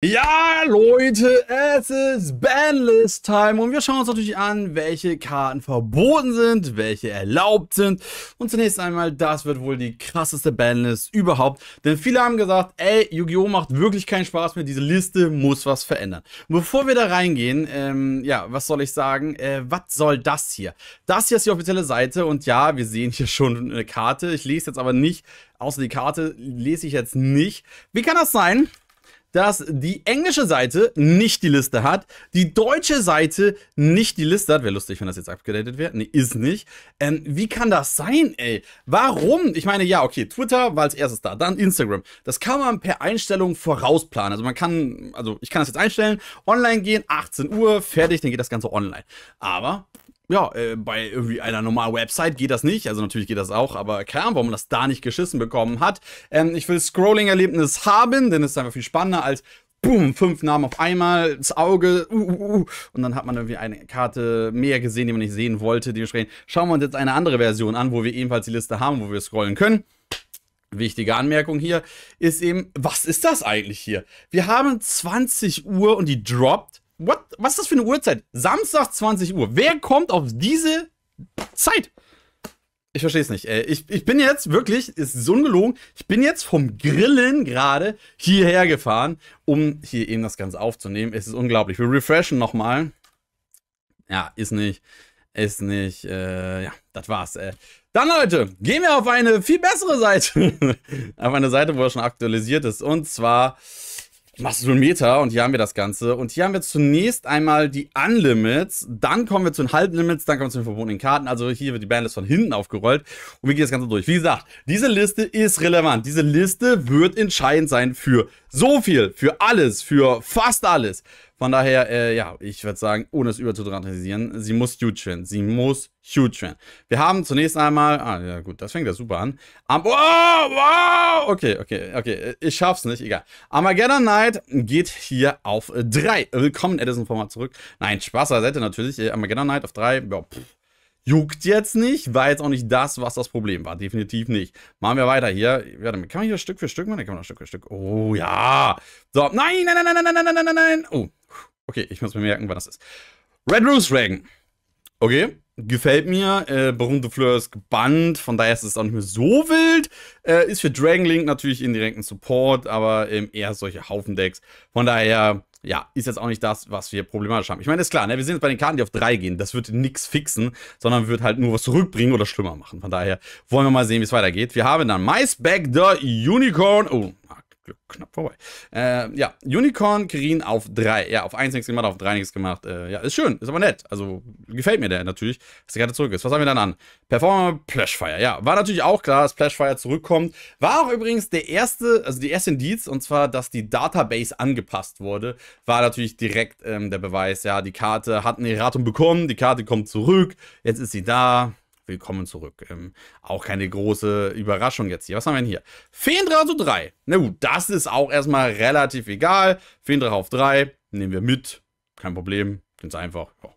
Ja, Leute, es ist Bandlist Time und wir schauen uns natürlich an, welche Karten verboten sind, welche erlaubt sind. Und zunächst einmal, das wird wohl die krasseste Bandlist überhaupt, denn viele haben gesagt, ey, Yu-Gi-Oh! macht wirklich keinen Spaß mehr, diese Liste muss was verändern. Und bevor wir da reingehen, ähm, ja, was soll ich sagen, äh, was soll das hier? Das hier ist die offizielle Seite und ja, wir sehen hier schon eine Karte, ich lese jetzt aber nicht, außer die Karte lese ich jetzt nicht. Wie kann das sein? dass die englische Seite nicht die Liste hat, die deutsche Seite nicht die Liste hat. Wäre lustig, wenn das jetzt abgedatet wäre. Nee, ist nicht. Ähm, wie kann das sein, ey? Warum? Ich meine, ja, okay, Twitter war als erstes da, dann Instagram. Das kann man per Einstellung vorausplanen. Also man kann, also ich kann das jetzt einstellen, online gehen, 18 Uhr, fertig, dann geht das Ganze online. Aber ja, äh, bei irgendwie einer normalen Website geht das nicht. Also natürlich geht das auch, aber keine Ahnung, warum man das da nicht geschissen bekommen hat. Ähm, ich will Scrolling-Erlebnis haben, denn es ist einfach viel spannender als boom, fünf Namen auf einmal, ins Auge, uh, uh, uh, uh, und dann hat man irgendwie eine Karte mehr gesehen, die man nicht sehen wollte. Dementsprechend schauen wir uns jetzt eine andere Version an, wo wir ebenfalls die Liste haben, wo wir scrollen können. Wichtige Anmerkung hier ist eben, was ist das eigentlich hier? Wir haben 20 Uhr und die droppt What? Was ist das für eine Uhrzeit? Samstag 20 Uhr. Wer kommt auf diese Zeit? Ich verstehe es nicht. Äh, ich, ich bin jetzt wirklich, ist so ungelogen, ich bin jetzt vom Grillen gerade hierher gefahren, um hier eben das Ganze aufzunehmen. Es ist unglaublich. Wir refreshen nochmal. Ja, ist nicht. Ist nicht. Äh, ja, das war's. Äh. Dann, Leute, gehen wir auf eine viel bessere Seite. auf eine Seite, wo er schon aktualisiert ist. Und zwar machst du einen Meter und hier haben wir das Ganze. Und hier haben wir zunächst einmal die Unlimits, dann kommen wir zu den Halblimits, dann kommen wir zu den verbotenen Karten. Also hier wird die Bandlist von hinten aufgerollt und wir gehen das Ganze durch. Wie gesagt, diese Liste ist relevant. Diese Liste wird entscheidend sein für so viel, für alles, für fast alles. Von daher, äh, ja, ich würde sagen, ohne es überzudratisieren, sie muss huge werden. Sie muss huge werden. Wir haben zunächst einmal, ah, ja gut, das fängt ja super an. Um, wow, wow, okay, okay, okay, ich schaff's nicht, egal. Armageddon Knight geht hier auf 3. Willkommen, Edison, format zurück. Nein, Spaß beiseite natürlich, Armageddon Knight auf 3, ja, pff juckt jetzt nicht, war jetzt auch nicht das, was das Problem war. Definitiv nicht. Machen wir weiter hier. Warte mal, kann man hier Stück für Stück machen? Kann man noch Stück für Stück. Oh ja. So, nein, nein, nein, nein, nein, nein, nein, nein, nein. Oh, Okay, ich muss mir merken, was das ist. Red Roost Dragon. Okay, gefällt mir. Äh, berühmte Fleur ist gebannt, von daher ist es auch nicht mehr so wild. Äh, ist für Dragon Link natürlich indirekten Support, aber ähm, eher solche Haufendecks. Von daher, ja, ist jetzt auch nicht das, was wir problematisch haben. Ich meine, ist klar, ne? wir sind jetzt bei den Karten, die auf 3 gehen. Das wird nichts fixen, sondern wird halt nur was zurückbringen oder schlimmer machen. Von daher wollen wir mal sehen, wie es weitergeht. Wir haben dann Mice Back the Unicorn. Oh, knapp vorbei. Äh, ja, Unicorn Kirin auf 3. Ja, auf 1 nichts gemacht, auf 3 nichts gemacht. Äh, ja, ist schön, ist aber nett. Also gefällt mir der natürlich, dass die Karte zurück ist. Was haben wir dann an? Performer Plashfire. Ja, war natürlich auch klar, dass Plashfire zurückkommt. War auch übrigens der erste, also die erste Indiz, und zwar, dass die Database angepasst wurde, war natürlich direkt ähm, der Beweis. Ja, die Karte hat eine Erratum bekommen, die Karte kommt zurück, jetzt ist sie da willkommen zurück. Ähm, auch keine große Überraschung jetzt hier. Was haben wir denn hier? Feendrache zu 3. Na gut, das ist auch erstmal relativ egal. Feendrache auf 3 nehmen wir mit. Kein Problem. Ganz einfach. Ja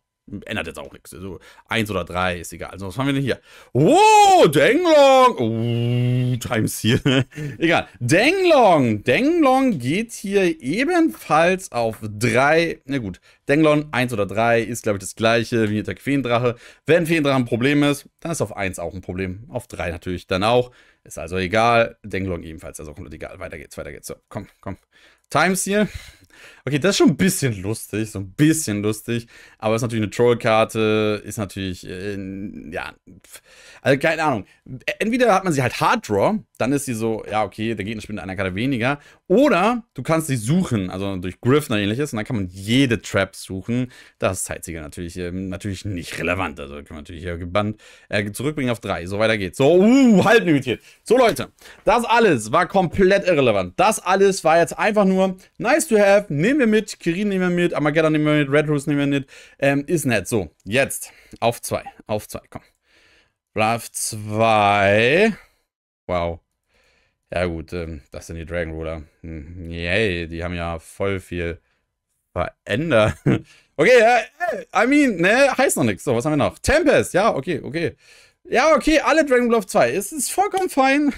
ändert jetzt auch nichts. Also eins oder drei ist egal. Also was haben wir denn hier? Oh, Denglong! Oh, Times hier. egal. Denglong! Denglong geht hier ebenfalls auf drei. Na gut, Denglong eins oder drei ist, glaube ich, das gleiche wie der Feendrache. Wenn Feendrache ein Problem ist, dann ist auf eins auch ein Problem. Auf drei natürlich dann auch. Ist also egal. Denglong ebenfalls, also komplett egal. Weiter geht's, weiter geht's. So, komm, komm. Times hier. Okay, das ist schon ein bisschen lustig, so ein bisschen lustig, aber ist natürlich eine Trollkarte, ist natürlich, äh, ja, also keine Ahnung. Entweder hat man sie halt Hard Draw, dann ist sie so, ja, okay, der Gegner spielt eine Karte weniger, oder du kannst sie suchen, also durch Griff oder ähnliches, und dann kann man jede Trap suchen. Das ist Zeitzieger natürlich, äh, natürlich nicht relevant, also können wir natürlich hier gebannt äh, zurückbringen auf drei. so weiter geht's. So, uh, halb limitiert. So, Leute, das alles war komplett irrelevant. Das alles war jetzt einfach nur nice to have, nicht Nehmen wir mit, Kirin nehmen wir mit, Armageddon nehmen wir mit, Red Rose nehmen wir mit. Ähm, ist nett. So, jetzt. Auf zwei. Auf zwei, komm. Bluff 2. Wow. Ja gut, ähm, das sind die Dragon Ruler. Hm, yay, die haben ja voll viel verändert. okay, äh, I mean, ne, heißt noch nichts. So, was haben wir noch? Tempest, ja, okay, okay. Ja, okay, alle Dragon Ball 2. Es ist vollkommen fein.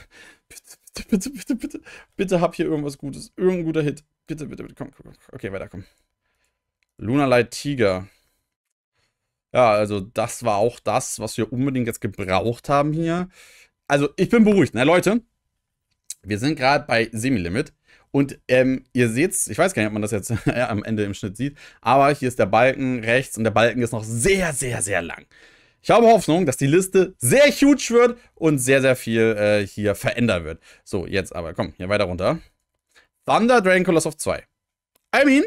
Bitte, bitte, bitte, bitte, bitte hab hier irgendwas Gutes. Irgendein guter Hit. Bitte, bitte, bitte, komm, komm. Okay, weiterkommen. komm. Light Tiger. Ja, also das war auch das, was wir unbedingt jetzt gebraucht haben hier. Also ich bin beruhigt, ne Leute? Wir sind gerade bei Semi-Limit. Und ähm, ihr seht's, ich weiß gar nicht, ob man das jetzt am Ende im Schnitt sieht, aber hier ist der Balken rechts und der Balken ist noch sehr, sehr, sehr lang. Ich habe Hoffnung, dass die Liste sehr huge wird und sehr, sehr viel äh, hier verändern wird. So, jetzt aber, komm, hier weiter runter. Thunder Dragon Colors auf 2. I mean,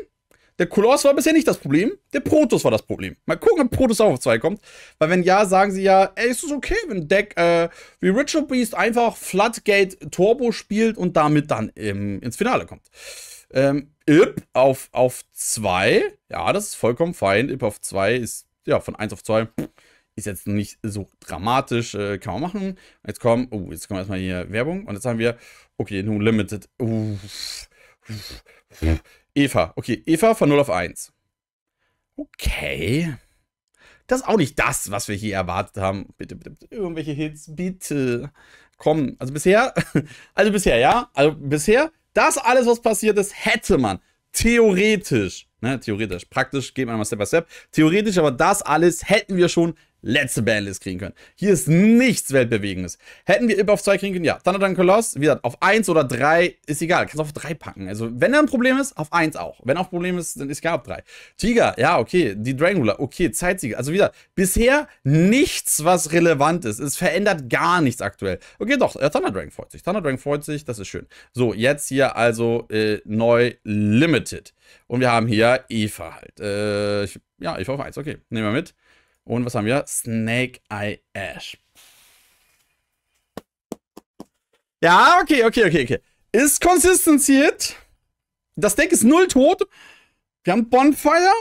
der Koloss war bisher nicht das Problem, der Protoss war das Problem. Mal gucken, ob Protoss auch auf 2 kommt. Weil wenn ja, sagen sie ja, ey, ist es okay, wenn ein Deck äh, wie Ritual Beast einfach Floodgate Turbo spielt und damit dann ähm, ins Finale kommt. Ähm, Ip auf 2, ja, das ist vollkommen fein. Ip auf 2 ist, ja, von 1 auf 2, ist jetzt nicht so dramatisch, äh, kann man machen. Jetzt kommen, oh, jetzt kommen erstmal hier Werbung. Und jetzt haben wir, okay, nun Limited. Uh, Eva, okay, Eva von 0 auf 1. Okay. Das ist auch nicht das, was wir hier erwartet haben. Bitte, bitte, bitte. Irgendwelche Hits, bitte. Komm, also bisher, also bisher, ja. Also bisher, das alles, was passiert ist, hätte man theoretisch, ne, theoretisch, praktisch, gehen wir mal Step by Step. Theoretisch, aber das alles hätten wir schon letzte Bandlist kriegen können. Hier ist nichts Weltbewegendes. Hätten wir Ip auf 2 kriegen können, ja. Thunderdunk Koloss, wie gesagt, auf 1 oder 3 ist egal. Kannst auf 3 packen. Also, wenn da ein Problem ist, auf 1 auch. Wenn auch ein Problem ist, dann ist egal auf 3. Tiger, ja, okay. Die Dragon Ruler, okay. Zeitsieger. Also, wieder, bisher nichts, was relevant ist. Es verändert gar nichts aktuell. Okay, doch. Äh, Dragon freut sich. Thunder Dragon freut sich. Das ist schön. So, jetzt hier also äh, neu Limited. Und wir haben hier Eva halt. Äh, ich, ja, Eva auf 1. Okay, nehmen wir mit. Und was haben wir? Snake Eye Ash. Ja, okay, okay, okay, okay. Ist Consistency Hit. Das Deck ist null tot. Wir haben Bonfire.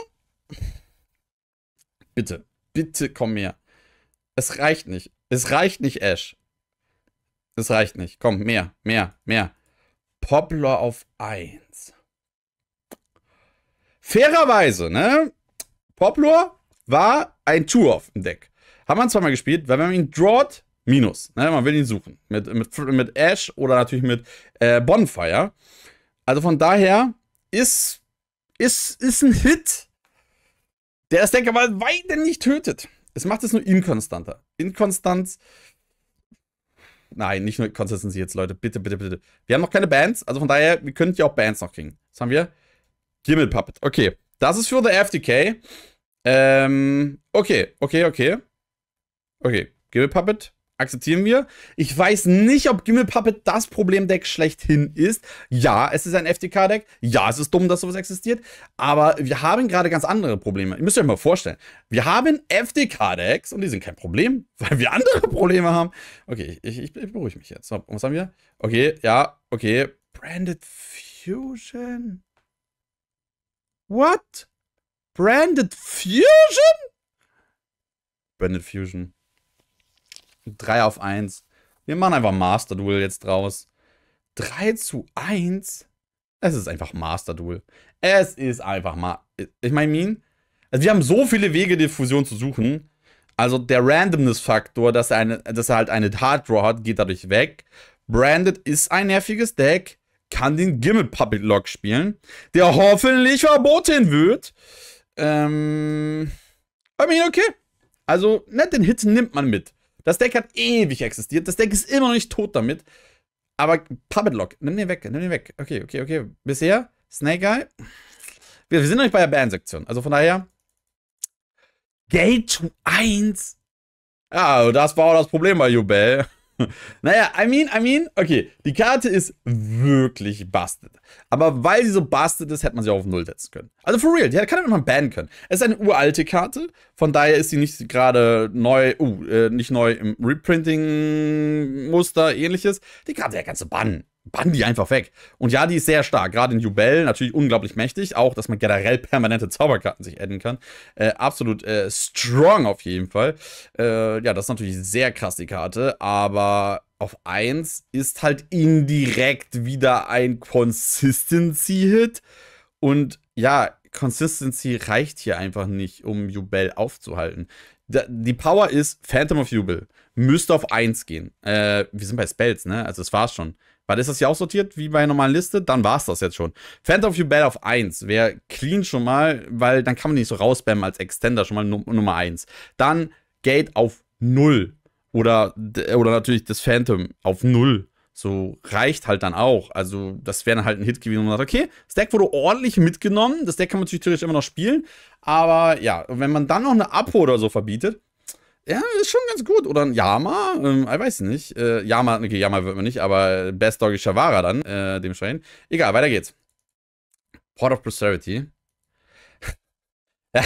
Bitte, bitte komm her. Es reicht nicht. Es reicht nicht, Ash. Es reicht nicht. Komm, mehr, mehr, mehr. Poplar auf 1. Fairerweise, ne? Poplar war ein Two off im Deck. Haben wir zweimal gespielt, weil wenn man ihn drawt, minus. Ne? Man will ihn suchen. Mit, mit, mit Ash oder natürlich mit äh, Bonfire. Also von daher ist, ist, ist ein Hit, der das Deck aber weit nicht tötet. Es macht es nur inkonstanter. Inkonstanz. Nein, nicht nur Consistency jetzt, Leute. Bitte, bitte, bitte. Wir haben noch keine Bands, also von daher, wir könnten ja auch Bands noch kriegen. Was haben wir? Gimmel Puppet. Okay, das ist für The FDK. Ähm, okay, okay, okay. Okay, Gimmel Puppet akzeptieren wir. Ich weiß nicht, ob Gimmel Puppet das Problemdeck schlechthin ist. Ja, es ist ein FTK-Deck. Ja, es ist dumm, dass sowas existiert. Aber wir haben gerade ganz andere Probleme. Ihr müsst euch mal vorstellen. Wir haben FTK-Decks und die sind kein Problem, weil wir andere Probleme haben. Okay, ich, ich, ich beruhige mich jetzt. So, was haben wir? Okay, ja, okay. Branded Fusion? What? Branded Fusion? Branded Fusion. 3 auf 1. Wir machen einfach Master Duel jetzt draus. 3 zu 1? Es ist einfach Master Duel. Es ist einfach mal. Ich meine, also wir haben so viele Wege, die Fusion zu suchen. Also der Randomness-Faktor, dass, er dass er halt eine Hard Draw hat, geht dadurch weg. Branded ist ein nerviges Deck, kann den Gimmel Puppet Lock spielen, der hoffentlich verboten wird. Ähm, I mean, okay. Also, ne, den Hit nimmt man mit. Das Deck hat ewig existiert. Das Deck ist immer noch nicht tot damit. Aber Puppet Lock, nimm den weg, nimm den weg. Okay, okay, okay. Bisher, Snake Eye. Wir, wir sind noch nicht bei der Band-Sektion. Also von daher, Geld zu 1. Ja, das war auch das Problem bei Jubel. naja, I mean, I mean, okay, die Karte ist wirklich busted. Aber weil sie so busted ist, hätte man sie auch auf Null setzen können. Also for real, die kann man bannen können. Es ist eine uralte Karte, von daher ist sie nicht gerade neu, uh, äh, nicht neu im Reprinting-Muster, ähnliches. Die Karte ja kannst du bannen bann die einfach weg. Und ja, die ist sehr stark. Gerade in Jubel natürlich unglaublich mächtig. Auch, dass man generell permanente Zauberkarten sich adden kann. Äh, absolut äh, strong auf jeden Fall. Äh, ja, das ist natürlich sehr krass, die Karte. Aber auf 1 ist halt indirekt wieder ein Consistency-Hit. Und ja, Consistency reicht hier einfach nicht, um Jubel aufzuhalten. Da, die Power ist Phantom of Jubel. Müsste auf 1 gehen. Äh, wir sind bei Spells, ne? Also das war's schon. Weil ist das ja auch sortiert wie bei einer normalen Liste? Dann war es das jetzt schon. Phantom of You Bad auf 1 wäre clean schon mal, weil dann kann man nicht so rausbammen als Extender, schon mal Nummer 1. Dann Gate auf 0. Oder, oder natürlich das Phantom auf 0. So reicht halt dann auch. Also, das wäre halt ein Hit gewesen und man sagt, okay, das Deck wurde ordentlich mitgenommen. Das Deck kann man natürlich theoretisch immer noch spielen. Aber ja, wenn man dann noch eine Abo oder so verbietet, ja, ist schon ganz gut. Oder ein Yama, ähm, ich weiß nicht. Äh, Yama, okay, Yama wird man nicht, aber Best Doggy Shavara dann, äh, dementsprechend. Egal, weiter geht's. Port of Prosperity. ja.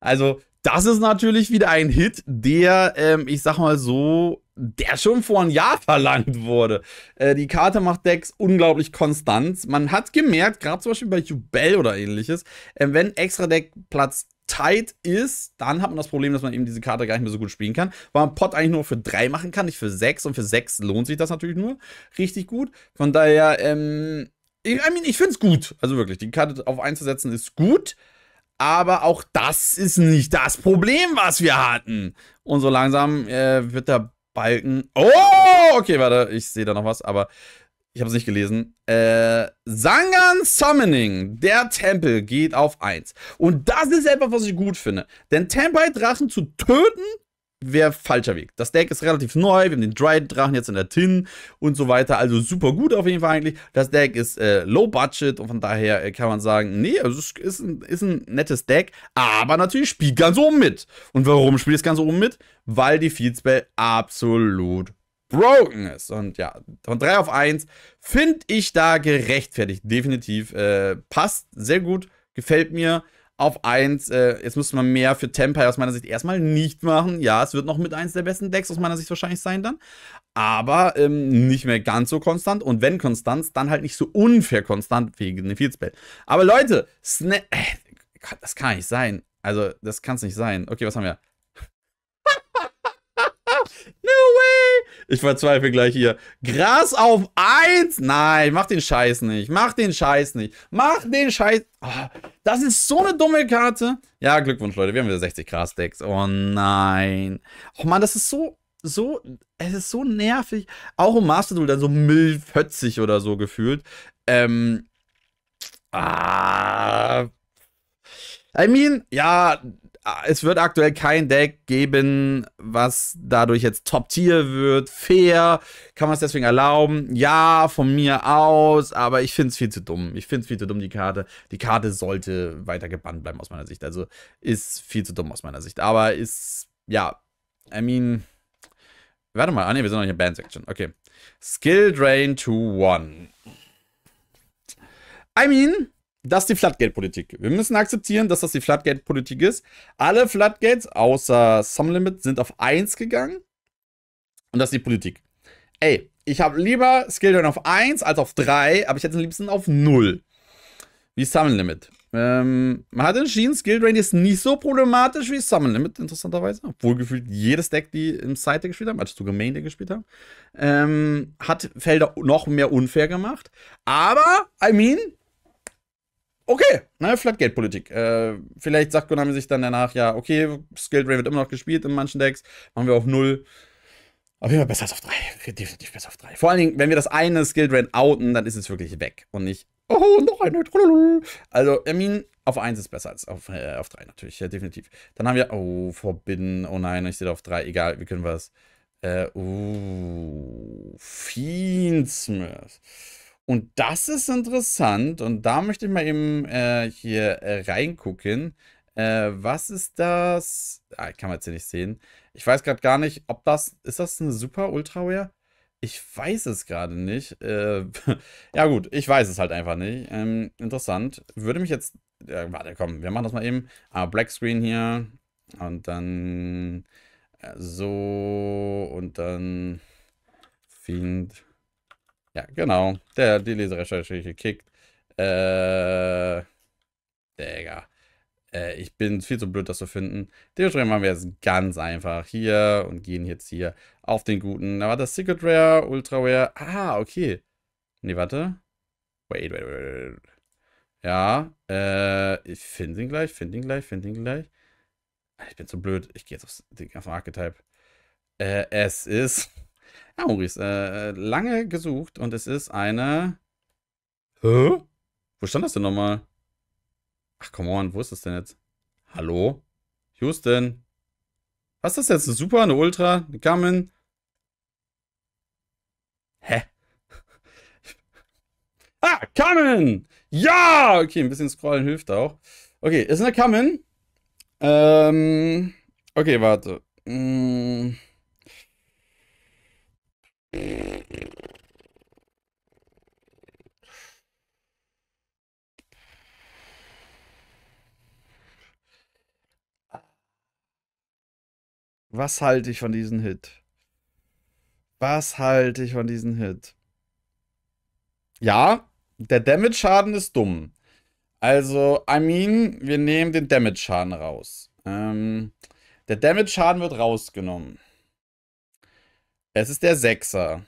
Also, das ist natürlich wieder ein Hit, der, ähm, ich sag mal so, der schon vor ein Jahr verlangt wurde. Äh, die Karte macht Decks unglaublich konstant. Man hat gemerkt, gerade zum Beispiel bei Jubel oder ähnliches, äh, wenn extra Deck Platz tight ist, dann hat man das Problem, dass man eben diese Karte gar nicht mehr so gut spielen kann, weil man Pot eigentlich nur für drei machen kann, nicht für sechs und für sechs lohnt sich das natürlich nur richtig gut. Von daher, ähm, ich, I mean, ich finde es gut, also wirklich, die Karte auf 1 zu setzen ist gut, aber auch das ist nicht das Problem, was wir hatten. Und so langsam äh, wird der Balken, oh, okay, warte, ich sehe da noch was, aber ich habe es nicht gelesen. Äh, Sangan Summoning, der Tempel, geht auf 1. Und das ist etwas, was ich gut finde. Denn tempel drachen zu töten, wäre falscher Weg. Das Deck ist relativ neu. Wir haben den Dry-Drachen jetzt in der Tin und so weiter. Also super gut auf jeden Fall eigentlich. Das Deck ist äh, low-budget und von daher äh, kann man sagen, nee, also ist ein, ist ein nettes Deck. Aber natürlich spielt ganz oben mit. Und warum spielt es ganz oben mit? Weil die Feedspell absolut broken ist. Und ja, von 3 auf 1 finde ich da gerechtfertigt. Definitiv. Äh, passt sehr gut, gefällt mir. Auf 1, äh, jetzt müsste man mehr für Tempai aus meiner Sicht erstmal nicht machen. Ja, es wird noch mit eins der besten Decks aus meiner Sicht wahrscheinlich sein dann. Aber ähm, nicht mehr ganz so konstant. Und wenn konstant, dann halt nicht so unfair konstant wegen dem Field Aber Leute, Sna äh, das kann nicht sein. Also, das kann es nicht sein. Okay, was haben wir? Ich verzweifle gleich hier. Gras auf 1! Nein, mach den Scheiß nicht. Mach den Scheiß nicht. Mach den Scheiß. Oh, das ist so eine dumme Karte. Ja, Glückwunsch, Leute. Wir haben wieder 60 Gras-Decks. Oh nein. Oh Mann, das ist so so, es ist so nervig. Auch im Master Duel dann so müllfötzig oder so gefühlt. Ähm. Ah. I mean, ja, es wird aktuell kein Deck geben, was dadurch jetzt Top-Tier wird. Fair, kann man es deswegen erlauben? Ja, von mir aus, aber ich finde es viel zu dumm. Ich finde es viel zu dumm, die Karte. Die Karte sollte weiter gebannt bleiben, aus meiner Sicht. Also ist viel zu dumm aus meiner Sicht. Aber ist, ja, I mean. Warte mal, ah ne, wir sind noch in der Band-Section. Okay. Skill Drain to 1. I mean, das ist die floodgate politik Wir müssen akzeptieren, dass das die floodgate politik ist. Alle Floodgates außer Some Limit sind auf 1 gegangen. Und das ist die Politik. Ey, ich habe lieber Skilldown auf 1 als auf 3, aber ich hätte es am liebsten auf 0. Wie Summon Limit. Ähm, man hat entschieden, Skill Drain ist nicht so problematisch wie Summon Limit, interessanterweise. Obwohl gefühlt jedes Deck, die im Side Deck gespielt haben, also sogar Main Deck gespielt haben, ähm, hat Felder noch mehr unfair gemacht. Aber, I mean, okay, ne, Flatgeldpolitik. Äh, vielleicht sagt Konami sich dann danach, ja, okay, Skilled Rain wird immer noch gespielt in manchen Decks, machen wir auf 0. Auf jeden Fall besser als auf 3. Definitiv besser auf 3. Vor allen Dingen, wenn wir das eine Skilled Rain outen, dann ist es wirklich weg. Und nicht, oh, noch eine. Also, I mean, auf 1 ist besser als auf, äh, auf 3 natürlich, ja, definitiv. Dann haben wir, oh, Forbidden, oh nein, ich sehe auf 3, egal, wie können was. Äh, uh, Fiendsmith. Und das ist interessant und da möchte ich mal eben äh, hier äh, reingucken. Äh, was ist das? Ah, kann man jetzt hier nicht sehen. Ich weiß gerade gar nicht, ob das. Ist das eine Super ultra Ultraware? Ich weiß es gerade nicht. Äh, ja, gut, ich weiß es halt einfach nicht. Ähm, interessant. Würde mich jetzt. Ja, warte, komm, wir machen das mal eben. Ah, Black Screen hier. Und dann. Äh, so. Und dann. Fiend. Ja, genau. Der, die Leserecherche gekickt. Äh, Digga. Äh, ich bin viel zu blöd, das zu finden. Dementsprechend machen wir jetzt ganz einfach hier und gehen jetzt hier auf den guten. Da war das Secret Rare, Ultra Rare. Ah, okay. Nee, warte. Wait, wait, wait. wait. Ja, äh, ich finde ihn gleich, finde ihn gleich, finde ihn gleich. Ich bin zu blöd. Ich gehe jetzt auf den Archetype. Äh, es ist ja, Maurice, äh, lange gesucht und es ist eine. Hä? Wo stand das denn nochmal? Ach, come on, wo ist das denn jetzt? Hallo? Houston? Was ist das jetzt? Eine Super, eine Ultra, eine Kamen? Hä? ah, Kamen! Ja! Okay, ein bisschen scrollen hilft auch. Okay, ist eine Kamen. Ähm, okay, warte. Mmh. Was halte ich von diesem Hit? Was halte ich von diesem Hit? Ja, der Damage-Schaden ist dumm. Also, I mean, wir nehmen den Damage-Schaden raus. Ähm, der Damage-Schaden wird rausgenommen. Es ist der Sechser.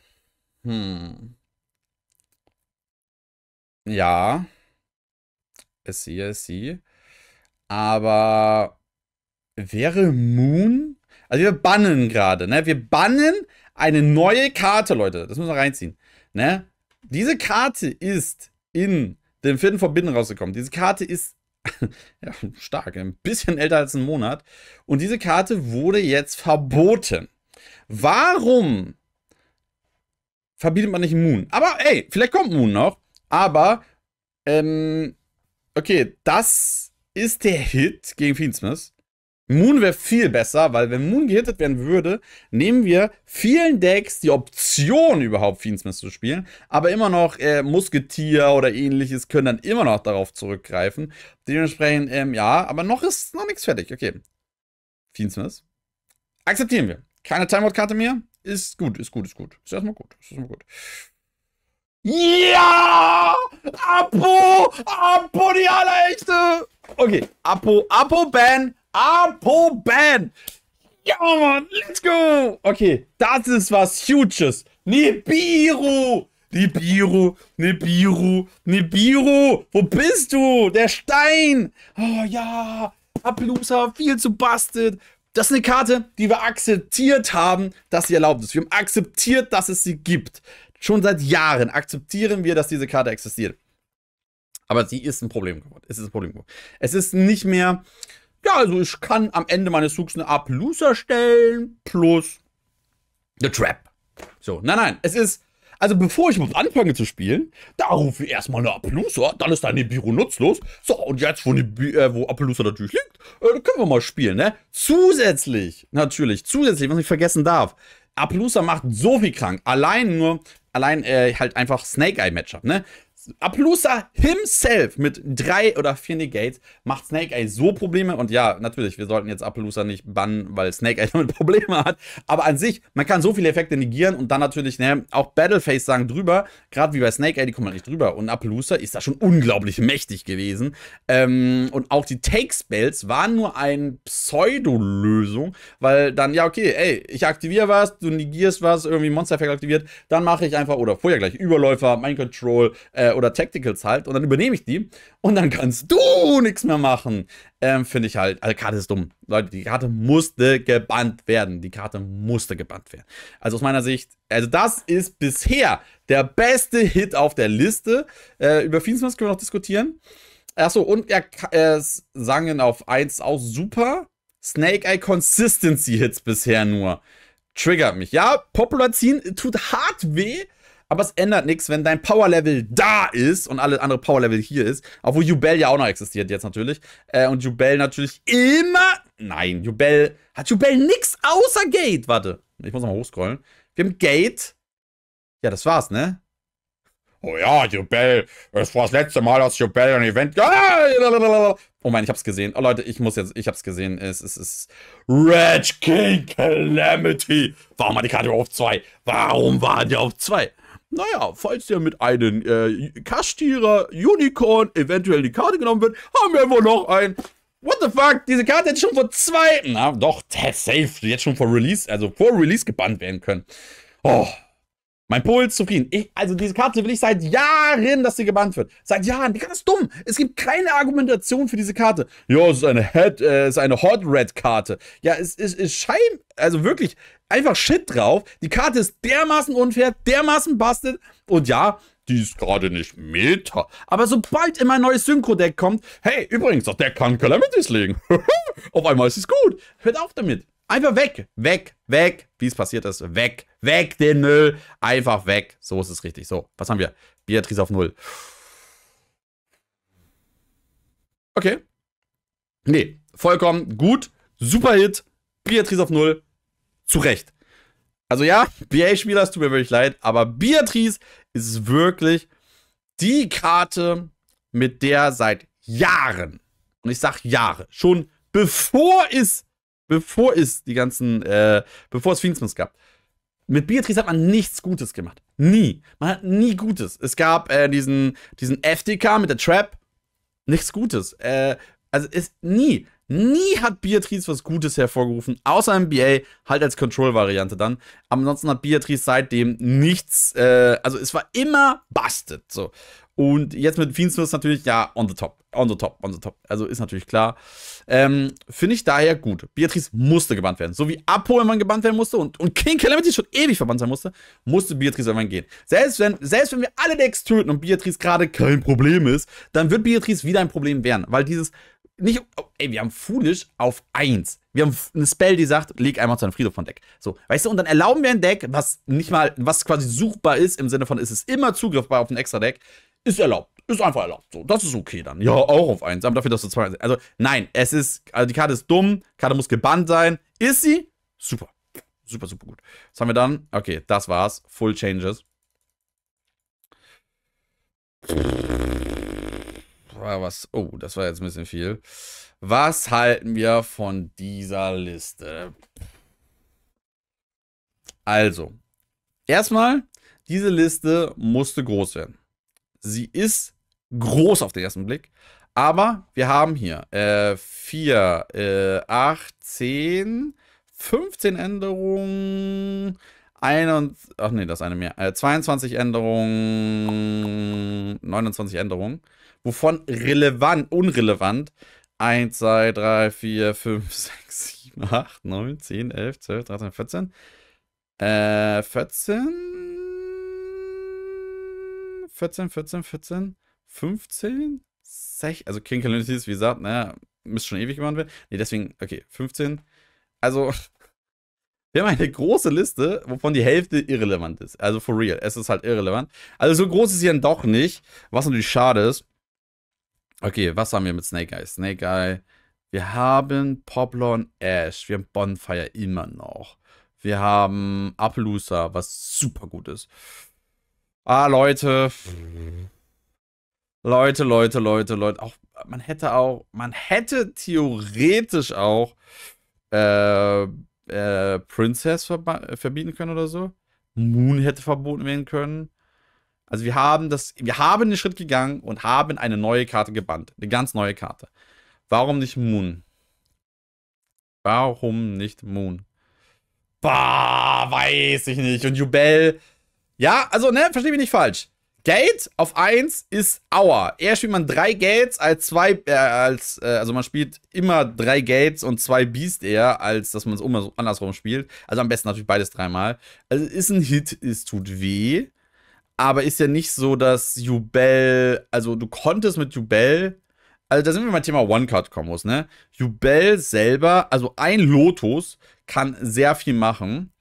Hm. Ja. Es sie, es sie. Aber wäre Moon? Also wir bannen gerade, ne? Wir bannen eine neue Karte, Leute. Das müssen wir reinziehen, ne? Diese Karte ist in dem vierten Verbinden rausgekommen. Diese Karte ist ja, stark, ein bisschen älter als ein Monat. Und diese Karte wurde jetzt verboten. Warum verbietet man nicht Moon? Aber ey, vielleicht kommt Moon noch. Aber, ähm, okay, das ist der Hit gegen Fiendsmith. Moon wäre viel besser, weil wenn Moon gehittet werden würde, nehmen wir vielen Decks die Option überhaupt Fiendsmith zu spielen, aber immer noch äh, Musketier oder ähnliches können dann immer noch darauf zurückgreifen. Dementsprechend, ähm, ja, aber noch ist noch nichts fertig. Okay. Fiendsmith. Akzeptieren wir. Keine Timeout-Karte mehr. Ist gut, ist gut, ist gut. Ist erstmal gut. Ist erstmal gut. Ja! Apo! Apo, die allerechte! Okay, Apo, Apo Ben! Apo Ben! Ja, Mann, let's go! Okay, das ist was Huges. Nibiru! Nibiru, Nibiru, Nibiru, wo bist du? Der Stein! Oh ja, Ablusa, viel zu bastet. Das ist eine Karte, die wir akzeptiert haben, dass sie erlaubt ist. Wir haben akzeptiert, dass es sie gibt. Schon seit Jahren akzeptieren wir, dass diese Karte existiert. Aber sie ist ein Problem geworden. Es ist ein Problem geworden. Es ist nicht mehr, ja, also ich kann am Ende meines Zugs eine a stellen plus eine Trap. So, nein, nein, es ist also bevor ich anfange zu spielen, da rufe ich erstmal eine Appaloosa, dann ist deine Biro nutzlos. So, und jetzt, wo, die, äh, wo Appaloosa natürlich liegt, äh, können wir mal spielen, ne? Zusätzlich, natürlich, zusätzlich, was ich vergessen darf, Appaloosa macht so viel krank. Allein nur, allein äh, halt einfach Snake Eye Matchup, ne? Appaloosa himself mit drei oder vier Negates macht Snake Eye so Probleme. Und ja, natürlich, wir sollten jetzt Appaloosa nicht bannen, weil Snake Eye damit Probleme hat. Aber an sich, man kann so viele Effekte negieren und dann natürlich ne, auch Battleface sagen drüber. Gerade wie bei Snake Eye, die kommen halt nicht drüber. Und Appaloosa ist da schon unglaublich mächtig gewesen. Ähm, und auch die Take-Spells waren nur eine Pseudo-Lösung, weil dann, ja, okay, ey, ich aktiviere was, du negierst was, irgendwie Monster-Effekt aktiviert, dann mache ich einfach, oder vorher gleich Überläufer, Mind Control, äh, äh, oder Tacticals halt und dann übernehme ich die und dann kannst du nichts mehr machen. Ähm, Finde ich halt, also Karte ist dumm. Leute, die Karte musste gebannt werden. Die Karte musste gebannt werden. Also aus meiner Sicht, also das ist bisher der beste Hit auf der Liste. Äh, über Fiendsmans können wir noch diskutieren. Achso, und er äh, sangen auf 1 auch super. Snake Eye Consistency Hits bisher nur. Triggert mich. Ja, Popular ziehen tut hart weh. Aber es ändert nichts, wenn dein Power Level da ist und alle andere Level hier ist. Obwohl Jubel ja auch noch existiert jetzt natürlich. Äh, und Jubel natürlich immer... Nein, Jubel... Hat Jubel nix außer Gate? Warte, ich muss nochmal hochscrollen. Wir haben Gate. Ja, das war's, ne? Oh ja, Jubel. Es war das letzte Mal, dass Jubel ein Event... Ah! oh mein, ich hab's gesehen. Oh Leute, ich muss jetzt... Ich hab's gesehen. Es ist... Es, es, Red King Calamity. Warum war die Karte auf 2? Warum war die auf 2? Naja, falls der mit einem äh, Kaschtierer Unicorn eventuell die Karte genommen wird, haben wir wohl noch ein. What the fuck? Diese Karte hätte schon vor zwei. Na doch, safe. Jetzt schon vor Release, also vor Release gebannt werden können. Oh. Mein Puls zufrieden. Ich, also diese Karte will ich seit Jahren, dass sie gebannt wird. Seit Jahren. Die Karte ist dumm. Es gibt keine Argumentation für diese Karte. Ja, es ist eine, Head, äh, ist eine Hot Red Karte. Ja, es ist, ist also wirklich einfach Shit drauf. Die Karte ist dermaßen unfair, dermaßen bastet. Und ja, die ist gerade nicht Meta. Aber sobald immer ein neues Synchro-Deck kommt, hey, übrigens, das der kann Calamities legen. Auf einmal ist es gut. Hört auf damit. Einfach weg, weg, weg, wie es passiert ist, weg, weg den Müll, einfach weg. So ist es richtig. So, was haben wir? Beatrice auf Null. Okay. Nee, vollkommen gut, super Hit, Beatrice auf Null, zu Recht. Also ja, BA-Spieler, es tut mir wirklich leid, aber Beatrice ist wirklich die Karte, mit der seit Jahren, und ich sag Jahre, schon bevor es bevor es die ganzen, äh, bevor es Finsmith gab. Mit Beatrice hat man nichts Gutes gemacht. Nie. Man hat nie Gutes. Es gab äh, diesen, diesen FDK mit der Trap. Nichts Gutes. Äh, also ist nie. Nie hat Beatrice was Gutes hervorgerufen, außer MBA, halt als Control-Variante dann. ansonsten hat Beatrice seitdem nichts, äh, also es war immer busted, so. Und jetzt mit Fiendsmith natürlich, ja, on the top, on the top, on the top. Also ist natürlich klar. Ähm, Finde ich daher gut. Beatrice musste gebannt werden. So wie Apo immer gebannt werden musste und, und King Calamity schon ewig verbannt sein musste, musste Beatrice irgendwann gehen. Selbst wenn, selbst wenn wir alle Decks töten und Beatrice gerade kein Problem ist, dann wird Beatrice wieder ein Problem werden. Weil dieses nicht, ey, wir haben Foolish auf 1. Wir haben eine Spell, die sagt, leg einmal zu einem Friedhof von Deck. So, weißt du, und dann erlauben wir ein Deck, was nicht mal, was quasi suchbar ist, im Sinne von, ist es immer zugriffbar auf ein extra Deck, ist erlaubt. Ist einfach erlaubt. So, das ist okay dann. Ja, auch auf 1, aber dafür, dass du 2 Also, nein, es ist, also die Karte ist dumm, Karte muss gebannt sein. Ist sie? Super. Super, super gut. Was haben wir dann? Okay, das war's. Full Changes was. Oh, das war jetzt ein bisschen viel. Was halten wir von dieser Liste? Also, erstmal, diese Liste musste groß werden. Sie ist groß auf den ersten Blick, aber wir haben hier 4, 8, 10, 15 Änderungen, ein ach nee, das eine mehr, äh, 22 Änderungen, 29 Änderungen wovon relevant, unrelevant 1, 2, 3, 4, 5, 6, 7, 8, 9, 10, 11, 12, 13, 14. Äh, 14. 14, 14, 14, 15, 16. Also King Calunities, wie gesagt, naja, müsste schon ewig gemacht werden. Nee, deswegen, okay, 15. Also, wir haben eine große Liste, wovon die Hälfte irrelevant ist. Also for real, es ist halt irrelevant. Also so groß ist sie dann doch nicht, was natürlich schade ist. Okay, was haben wir mit Snake Eye? Snake Eye. Wir haben Poplon Ash. Wir haben Bonfire immer noch. Wir haben Appaloosa, was super gut ist. Ah, Leute. Leute, Leute, Leute, Leute. Auch, man hätte auch, man hätte theoretisch auch äh, äh, Princess verbieten können oder so. Moon hätte verboten werden können. Also wir haben das, wir haben den Schritt gegangen und haben eine neue Karte gebannt. Eine ganz neue Karte. Warum nicht Moon? Warum nicht Moon? Bah, weiß ich nicht. Und Jubel. Ja, also, ne, verstehe mich nicht falsch. Gate auf 1 ist Auer. Eher spielt man drei Gates als zwei, äh, als, äh, also man spielt immer drei Gates und zwei Beast eher, als dass man es andersrum spielt. Also am besten natürlich beides dreimal. Also ist ein Hit, es tut weh aber ist ja nicht so, dass Jubel, also du konntest mit Jubel, also da sind wir beim Thema One-Card-Kombos, ne? Jubel selber, also ein Lotus kann sehr viel machen.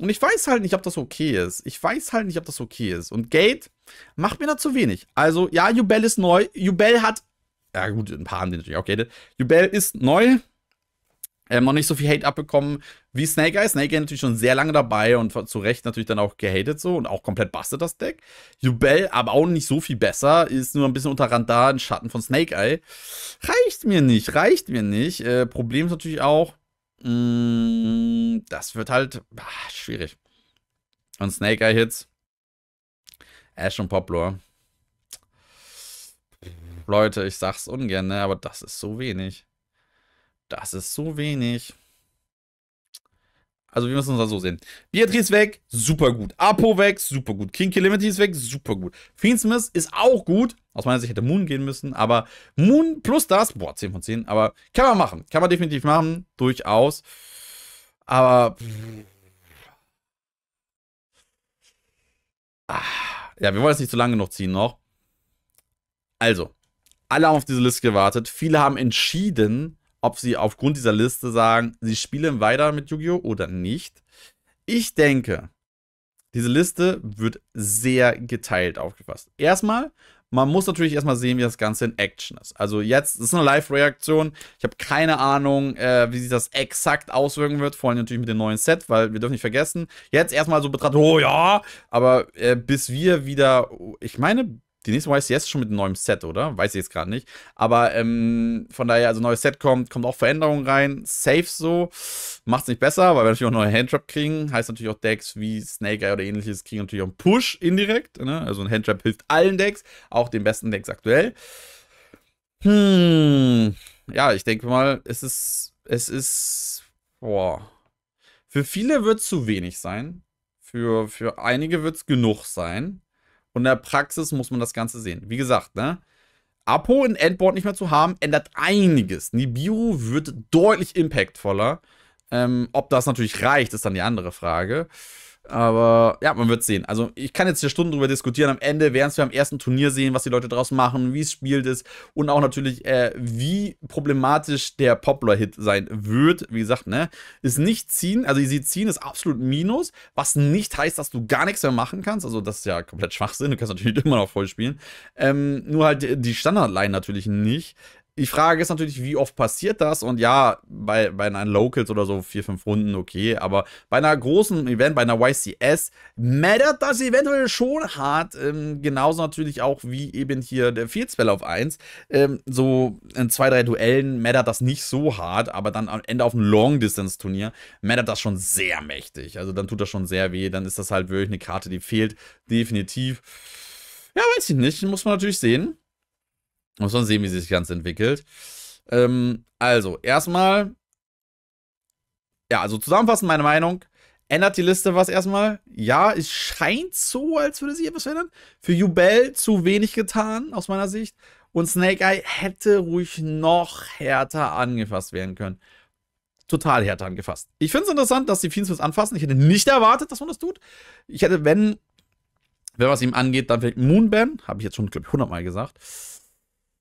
Und ich weiß halt nicht, ob das okay ist. Ich weiß halt nicht, ob das okay ist. Und Gate macht mir da zu wenig. Also, ja, Jubel ist neu. Jubel hat. Ja, gut, ein paar haben die natürlich auch gated. Jubel ist neu ähm, noch nicht so viel Hate abbekommen wie Snake Eye. Snake Eye natürlich schon sehr lange dabei und zu Recht natürlich dann auch gehatet so und auch komplett busted das Deck. Jubel aber auch nicht so viel besser, ist nur ein bisschen unter Randar ein Schatten von Snake Eye. Reicht mir nicht, reicht mir nicht. Äh, Problem ist natürlich auch, mh, mm, das wird halt ach, schwierig. Und Snake Eye Hits. Ash und Poplar. Leute, ich sag's ungern, ne, aber das ist so wenig. Das ist so wenig. Also wir müssen uns das so sehen. Beatrice weg, super gut. Apo weg, super gut. King Calamity ist weg, super gut. Fiendsmith ist auch gut. Aus meiner Sicht hätte Moon gehen müssen, aber Moon plus das, boah, 10 von 10, aber kann man machen. Kann man definitiv machen, durchaus. Aber... Ah, ja, wir wollen es nicht zu lange noch ziehen noch. Also, alle haben auf diese Liste gewartet. Viele haben entschieden, ob sie aufgrund dieser Liste sagen, sie spielen weiter mit Yu-Gi-Oh! oder nicht. Ich denke, diese Liste wird sehr geteilt aufgefasst. Erstmal, man muss natürlich erstmal sehen, wie das Ganze in Action ist. Also jetzt, das ist eine Live-Reaktion. Ich habe keine Ahnung, äh, wie sich das exakt auswirken wird. Vor allem natürlich mit dem neuen Set, weil wir dürfen nicht vergessen, jetzt erstmal so betrachtet, oh ja, aber äh, bis wir wieder, ich meine, die nächste YCS schon mit einem neuen Set, oder? Weiß ich jetzt gerade nicht. Aber ähm, von daher, also neues Set kommt, kommt auch Veränderungen rein. Safe so. Macht's nicht besser, weil wir natürlich auch neue Handtrap kriegen. Heißt natürlich auch Decks wie Snake Eye oder ähnliches kriegen natürlich auch einen Push indirekt. Ne? Also ein Handtrap hilft allen Decks, auch den besten Decks aktuell. Hm. Ja, ich denke mal, es ist. Es ist. Boah. Für viele wird es zu wenig sein. Für, für einige wird es genug sein. Und in der Praxis muss man das Ganze sehen. Wie gesagt, ne? Apo in Endboard nicht mehr zu haben, ändert einiges. Nibiru wird deutlich impactvoller. Ähm, ob das natürlich reicht, ist dann die andere Frage. Aber ja, man wird sehen. Also ich kann jetzt hier Stunden drüber diskutieren. Am Ende werden wir am ersten Turnier sehen, was die Leute draus machen, wie es spielt ist und auch natürlich, äh, wie problematisch der Poplar-Hit sein wird. Wie gesagt, ne, ist nicht ziehen. Also sie ziehen ist absolut Minus, was nicht heißt, dass du gar nichts mehr machen kannst. Also das ist ja komplett Schwachsinn. Du kannst natürlich immer noch voll spielen. Ähm, nur halt die Standard-Line natürlich nicht die Frage ist natürlich, wie oft passiert das? Und ja, bei, bei einer Locals oder so vier, fünf Runden, okay. Aber bei einer großen Event, bei einer YCS, mattert das eventuell schon hart. Ähm, genauso natürlich auch wie eben hier der Field Spell auf 1. Ähm, so in zwei, drei Duellen mattert das nicht so hart, aber dann am Ende auf einem Long-Distance-Turnier mattert das schon sehr mächtig. Also dann tut das schon sehr weh. Dann ist das halt wirklich eine Karte, die fehlt. Definitiv. Ja, weiß ich nicht. Muss man natürlich sehen. Muss man sehen, wie sich das Ganze entwickelt. Ähm, also, erstmal. Ja, also zusammenfassend meine Meinung. Ändert die Liste was erstmal? Ja, es scheint so, als würde sie etwas ändern. Für Jubel zu wenig getan, aus meiner Sicht. Und Snake Eye hätte ruhig noch härter angefasst werden können. Total härter angefasst. Ich finde es interessant, dass die Fiends es anfassen. Ich hätte nicht erwartet, dass man das tut. Ich hätte, wenn, wenn was ihm angeht, dann vielleicht Moonban. Habe ich jetzt schon, glaube ich, 100 Mal gesagt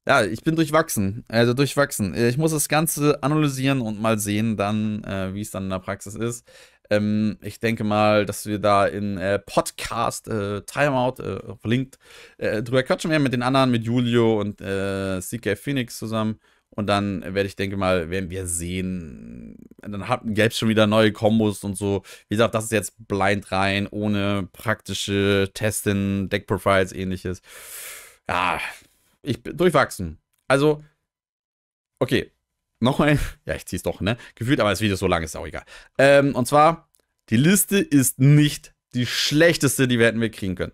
ja, ich bin durchwachsen. Also durchwachsen. Äh, ich muss das Ganze analysieren und mal sehen, dann, äh, wie es dann in der Praxis ist. Ähm, ich denke mal, dass wir da in äh, Podcast äh, Timeout äh, verlinkt äh, drüber quatschen werden mit den anderen, mit Julio und äh, CK Phoenix zusammen. Und dann werde ich, denke mal, werden wir sehen. Dann gäbe es schon wieder neue Kombos und so. Wie gesagt, das ist jetzt blind rein, ohne praktische Testen, Deck-Profiles, ähnliches. Ja, ich bin durchwachsen. Also, okay. Nochmal, ja, ich zieh's doch, ne? Gefühlt, aber das Video ist so lang, ist auch egal. Ähm, und zwar, die Liste ist nicht die schlechteste, die wir hätten wir kriegen können.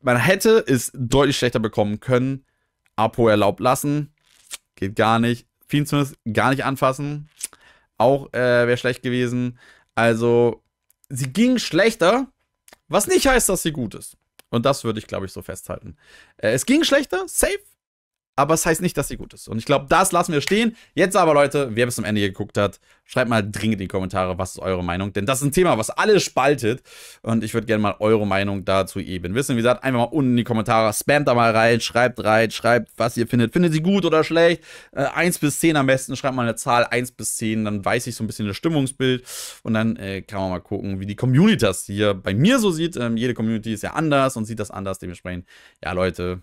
Man hätte es deutlich schlechter bekommen können. Apo erlaubt lassen. Geht gar nicht. Fiend zumindest gar nicht anfassen. Auch äh, wäre schlecht gewesen. Also, sie ging schlechter, was nicht heißt, dass sie gut ist. Und das würde ich, glaube ich, so festhalten. Äh, es ging schlechter, safe, aber es heißt nicht, dass sie gut ist. Und ich glaube, das lassen wir stehen. Jetzt aber, Leute, wer bis zum Ende geguckt hat, schreibt mal dringend in die Kommentare, was ist eure Meinung. Denn das ist ein Thema, was alle spaltet. Und ich würde gerne mal eure Meinung dazu eben wissen. Wie gesagt, einfach mal unten in die Kommentare, spamt da mal rein, schreibt rein, schreibt, was ihr findet. Findet sie gut oder schlecht? Äh, 1 bis 10 am besten, schreibt mal eine Zahl 1 bis 10, dann weiß ich so ein bisschen das Stimmungsbild. Und dann äh, kann man mal gucken, wie die Community das hier bei mir so sieht. Ähm, jede Community ist ja anders und sieht das anders. Dementsprechend, ja, Leute,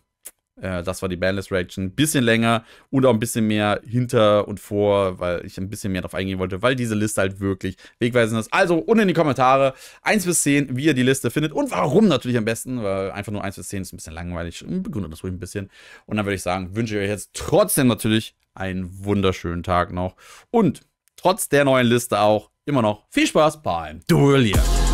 äh, das war die Bandless Reaction. Ein bisschen länger und auch ein bisschen mehr hinter und vor, weil ich ein bisschen mehr darauf eingehen wollte, weil diese Liste halt wirklich wegweisend ist. Also unten in die Kommentare 1 bis 10, wie ihr die Liste findet und warum natürlich am besten, weil einfach nur 1 bis 10 ist ein bisschen langweilig. Begründet das ruhig ein bisschen. Und dann würde ich sagen, wünsche ich euch jetzt trotzdem natürlich einen wunderschönen Tag noch und trotz der neuen Liste auch immer noch viel Spaß beim Duellieren.